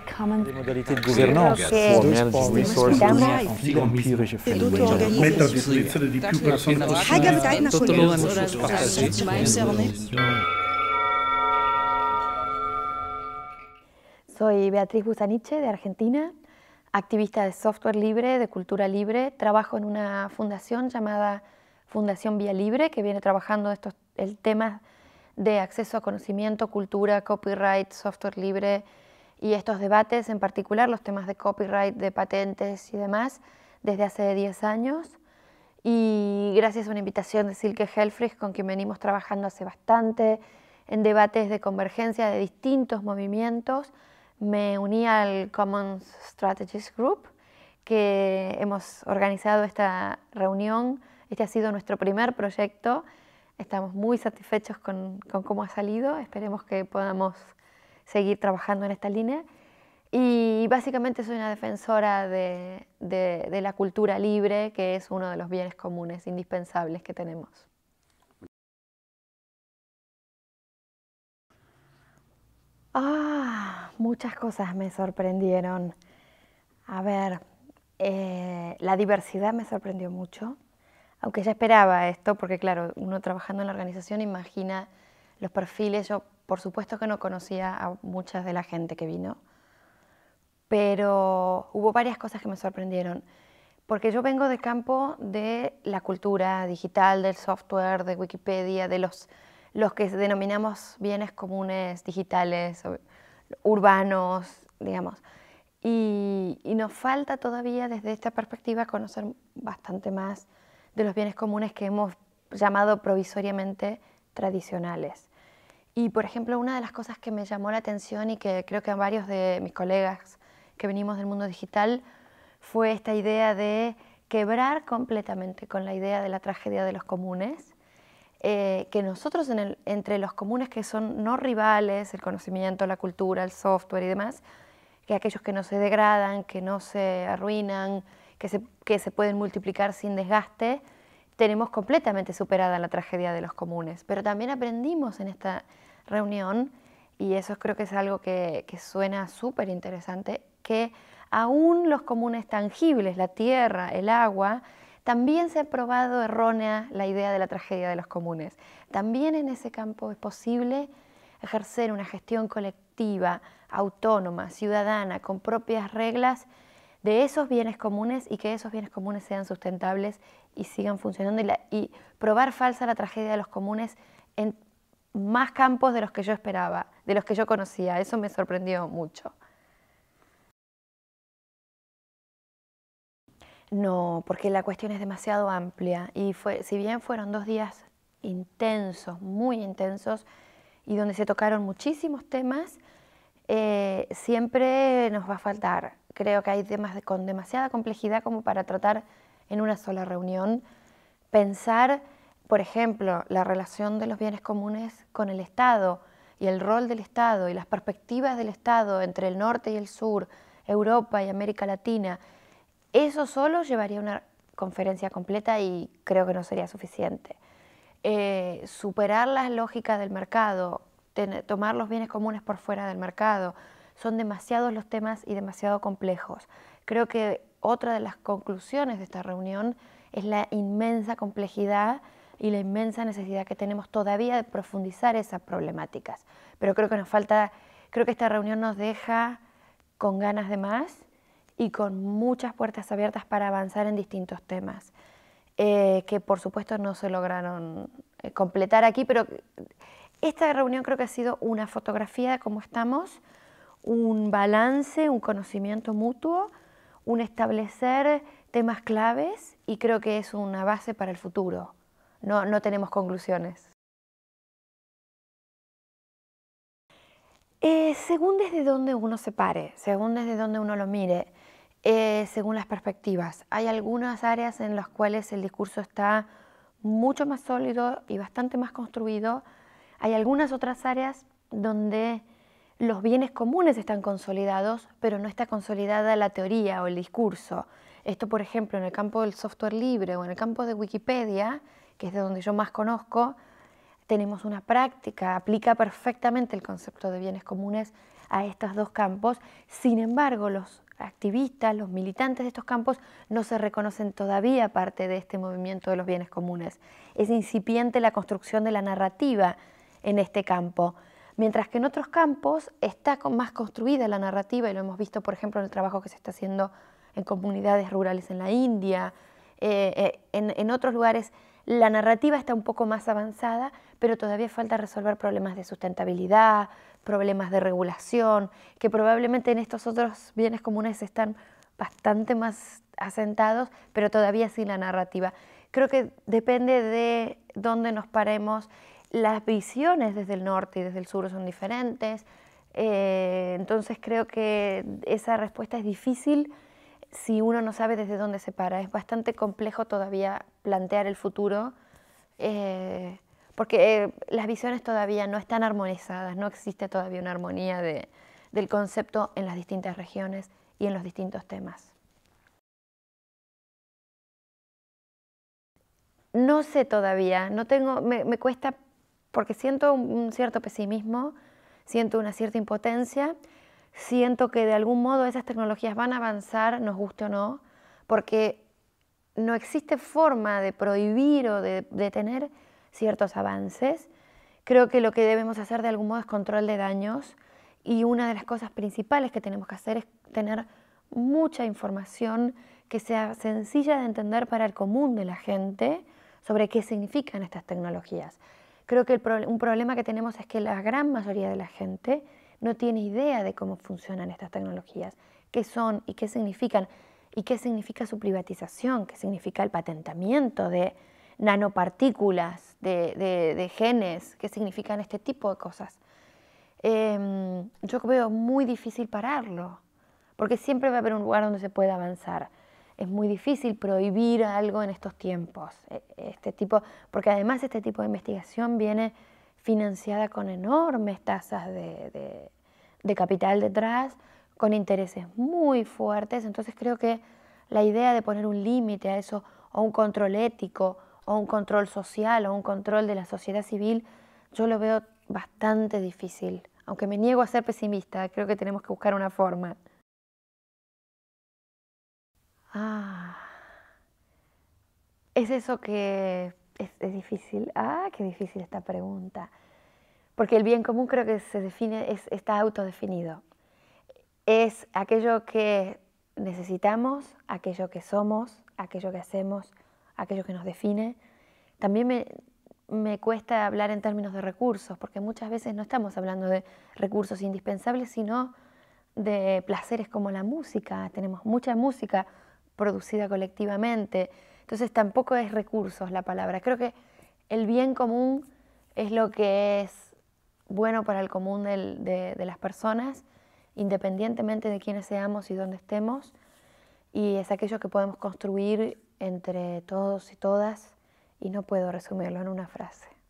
common de Soy Beatriz Busaniche de Argentina, activista de software libre, de cultura libre. Trabajo en una fundación llamada Fundación Vía Libre que viene trabajando estos temas de acceso a conocimiento, cultura, copyright, software libre, y estos debates en particular, los temas de copyright, de patentes y demás, desde hace 10 años. Y gracias a una invitación de Silke Helfrich, con quien venimos trabajando hace bastante en debates de convergencia de distintos movimientos, me uní al Commons Strategies Group, que hemos organizado esta reunión. Este ha sido nuestro primer proyecto. Estamos muy satisfechos con, con cómo ha salido. Esperemos que podamos seguir trabajando en esta línea. Y básicamente soy una defensora de, la cultura libre, que es uno de los bienes comunes indispensables que tenemos. Ah, muchas cosas me sorprendieron. A ver, eh, la diversidad me sorprendió mucho, aunque ya esperaba esto, porque claro, uno trabajando en la organización imagina los perfiles por supuesto que no conocía a muchas de la gente que vino, pero hubo varias cosas que me sorprendieron, porque yo vengo del campo de la cultura digital, del software, de Wikipedia, de los, los que denominamos bienes comunes digitales, urbanos, digamos. Y, y, nos falta todavía desde esta perspectiva conocer bastante más de los bienes comunes que hemos llamado provisoriamente tradicionales. Y, por ejemplo, una de las cosas que me llamó la atención y que creo que a varios de mis colegas que venimos del mundo digital fue esta idea de quebrar completamente con la idea de la tragedia de los comunes, eh, que nosotros entre los comunes que son no rivales, el conocimiento, la cultura, el software y demás, que aquellos que no se degradan, que no se arruinan, que se pueden multiplicar sin desgaste, tenemos completamente superada la tragedia de los comunes, pero también aprendimos en esta reunión, y eso creo que es algo que, suena súper interesante, que aún los comunes tangibles, la tierra, el agua, también se ha probado errónea la idea de la tragedia de los comunes. También en ese campo es posible ejercer una gestión colectiva, autónoma, ciudadana, con propias reglas de esos bienes comunes y que esos bienes comunes sean sustentables y sigan funcionando y, probar falsa la tragedia de los comunes en más campos de los que yo esperaba, de los que yo conocía. Eso me sorprendió mucho. No, porque la cuestión es demasiado amplia y fue, si bien fueron dos días intensos, muy intensos, y donde se tocaron muchísimos temas, eh, siempre nos va a faltar creo que hay temas con demasiada complejidad como para tratar en una sola reunión. Pensar, por ejemplo, la relación de los bienes comunes con el Estado y el rol del Estado y las perspectivas del Estado entre el norte y el sur, Europa y América Latina, eso solo llevaría una conferencia completa y creo que no sería suficiente. Eh, superar las lógicas del mercado, tomar los bienes comunes por fuera del mercado, son demasiados los temas y demasiado complejos. Creo que otra de las conclusiones de esta reunión es la inmensa complejidad y la inmensa necesidad que tenemos todavía de profundizar esas problemáticas. Pero creo que nos falta, creo que esta reunión nos deja con ganas de más y con muchas puertas abiertas para avanzar en distintos temas, eh, que por supuesto no se lograron eh, completar aquí, pero esta reunión creo que ha sido una fotografía de cómo estamos un balance, un conocimiento mutuo, un establecer temas claves y creo que es una base para el futuro. No, tenemos conclusiones. Eh, según desde dónde uno se pare, según desde dónde uno lo mire, eh, según las perspectivas. Hay algunas áreas en las cuales el discurso está mucho más sólido y bastante más construido. Hay algunas otras áreas donde los bienes comunes están consolidados, pero no está consolidada la teoría o el discurso. Esto, por ejemplo, en el campo del software libre o en el campo de Wikipedia, que es de donde yo más conozco, tenemos una práctica, aplica perfectamente el concepto de bienes comunes a estos dos campos. Sin embargo, los activistas, los militantes de estos campos no se reconocen todavía parte de este movimiento de los bienes comunes. Es incipiente la construcción de la narrativa en este campo. Mientras que en otros campos está más construida la narrativa, y lo hemos visto, por ejemplo, en el trabajo que se está haciendo en comunidades rurales en la India, eh, eh, en, en, otros lugares la narrativa está un poco más avanzada, pero todavía falta resolver problemas de sustentabilidad, problemas de regulación, que probablemente en estos otros bienes comunes están bastante más asentados, pero todavía sin la narrativa. Creo que depende de dónde nos paremos las visiones desde el norte y desde el sur son diferentes, eh, entonces creo que esa respuesta es difícil si uno no sabe desde dónde se para. Es bastante complejo todavía plantear el futuro eh, porque eh, las visiones todavía no están armonizadas, no existe todavía una armonía del concepto en las distintas regiones y en los distintos temas. No sé todavía, no tengo, me cuesta porque siento un cierto pesimismo, siento una cierta impotencia, siento que de algún modo esas tecnologías van a avanzar, nos guste o no, porque no existe forma de prohibir o de detener ciertos avances. Creo que lo que debemos hacer de algún modo es control de daños y una de las cosas principales que tenemos que hacer es tener mucha información que sea sencilla de entender para el común de la gente sobre qué significan estas tecnologías. Creo que un problema que tenemos es que la gran mayoría de la gente no tiene idea de cómo funcionan estas tecnologías, qué son y qué significan, y qué significa su privatización, qué significa el patentamiento de nanopartículas, de, genes, qué significan este tipo de cosas. Em, yo veo muy difícil pararlo, porque siempre va a haber un lugar donde se pueda avanzar es muy difícil prohibir algo en estos tiempos. E, este tipo, porque además este tipo de investigación viene financiada con enormes tasas de, de capital detrás, con intereses muy fuertes. Entonces creo que la idea de poner un límite a eso, o un control ético, o un control social, o un control de la sociedad civil, yo lo veo bastante difícil. Aunque me niego a ser pesimista, creo que tenemos que buscar una forma. Ah. Es eso que es, difícil. Ah, qué difícil esta pregunta. Porque el bien común creo que se define, está autodefinido. Es aquello que necesitamos, aquello que somos, aquello que hacemos, aquello que nos define. También me cuesta hablar en términos de recursos, porque muchas veces no estamos hablando de recursos indispensables, sino de placeres como la música. Tenemos mucha música producida colectivamente. Entonces tampoco es recursos la palabra. Creo que el bien común es lo que es bueno para el común de, de, las personas, independientemente de quiénes seamos y dónde estemos, y es aquello que podemos construir entre todos y todas, y no puedo resumirlo en una frase.